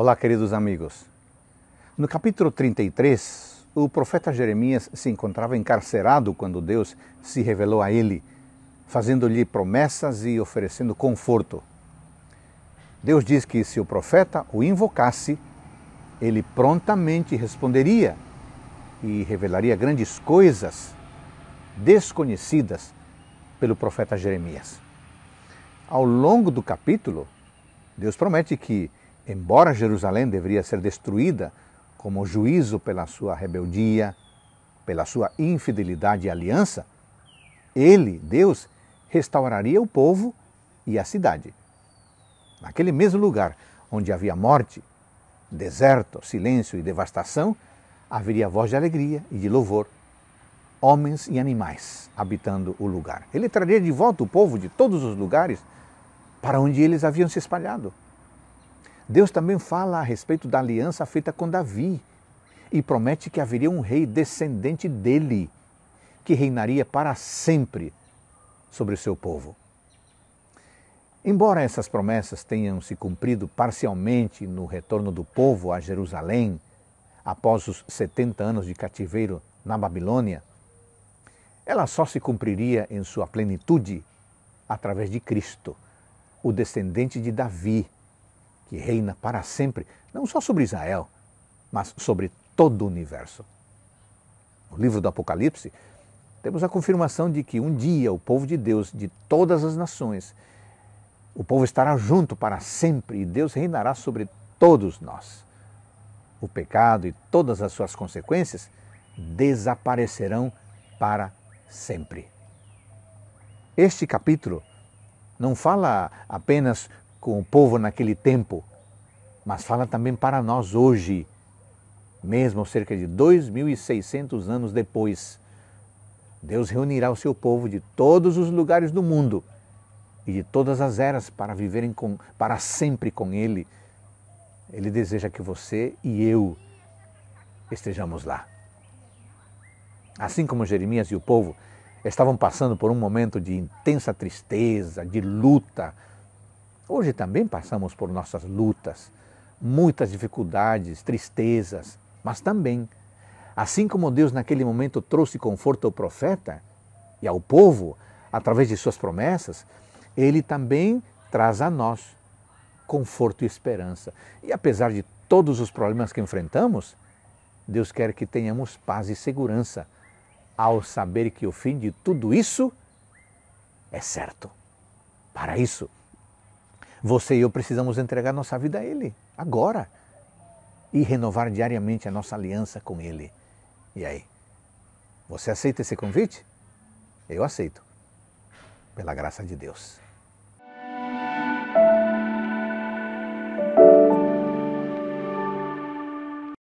Olá, queridos amigos. No capítulo 33, o profeta Jeremias se encontrava encarcerado quando Deus se revelou a ele, fazendo-lhe promessas e oferecendo conforto. Deus diz que se o profeta o invocasse, ele prontamente responderia e revelaria grandes coisas desconhecidas pelo profeta Jeremias. Ao longo do capítulo, Deus promete que embora Jerusalém deveria ser destruída como juízo pela sua rebeldia, pela sua infidelidade e aliança, ele, Deus, restauraria o povo e a cidade. Naquele mesmo lugar onde havia morte, deserto, silêncio e devastação, haveria voz de alegria e de louvor, homens e animais habitando o lugar. Ele traria de volta o povo de todos os lugares para onde eles haviam se espalhado. Deus também fala a respeito da aliança feita com Davi e promete que haveria um rei descendente dele, que reinaria para sempre sobre o seu povo. Embora essas promessas tenham se cumprido parcialmente no retorno do povo a Jerusalém, após os 70 anos de cativeiro na Babilônia, ela só se cumpriria em sua plenitude através de Cristo, o descendente de Davi, que reina para sempre, não só sobre Israel, mas sobre todo o universo. No livro do Apocalipse, temos a confirmação de que um dia o povo de Deus, de todas as nações, o povo estará junto para sempre e Deus reinará sobre todos nós. O pecado e todas as suas consequências desaparecerão para sempre. Este capítulo não fala apenas com o povo naquele tempo, mas fala também para nós hoje, mesmo cerca de 2.600 anos depois. Deus reunirá o seu povo de todos os lugares do mundo e de todas as eras para viverem com, para sempre com Ele. Ele deseja que você e eu estejamos lá. Assim como Jeremias e o povo estavam passando por um momento de intensa tristeza, de luta, Hoje também passamos por nossas lutas, muitas dificuldades, tristezas, mas também, assim como Deus naquele momento trouxe conforto ao profeta e ao povo através de suas promessas, ele também traz a nós conforto e esperança. E apesar de todos os problemas que enfrentamos, Deus quer que tenhamos paz e segurança ao saber que o fim de tudo isso é certo. Para isso, você e eu precisamos entregar nossa vida a Ele, agora, e renovar diariamente a nossa aliança com Ele. E aí? Você aceita esse convite? Eu aceito, pela graça de Deus.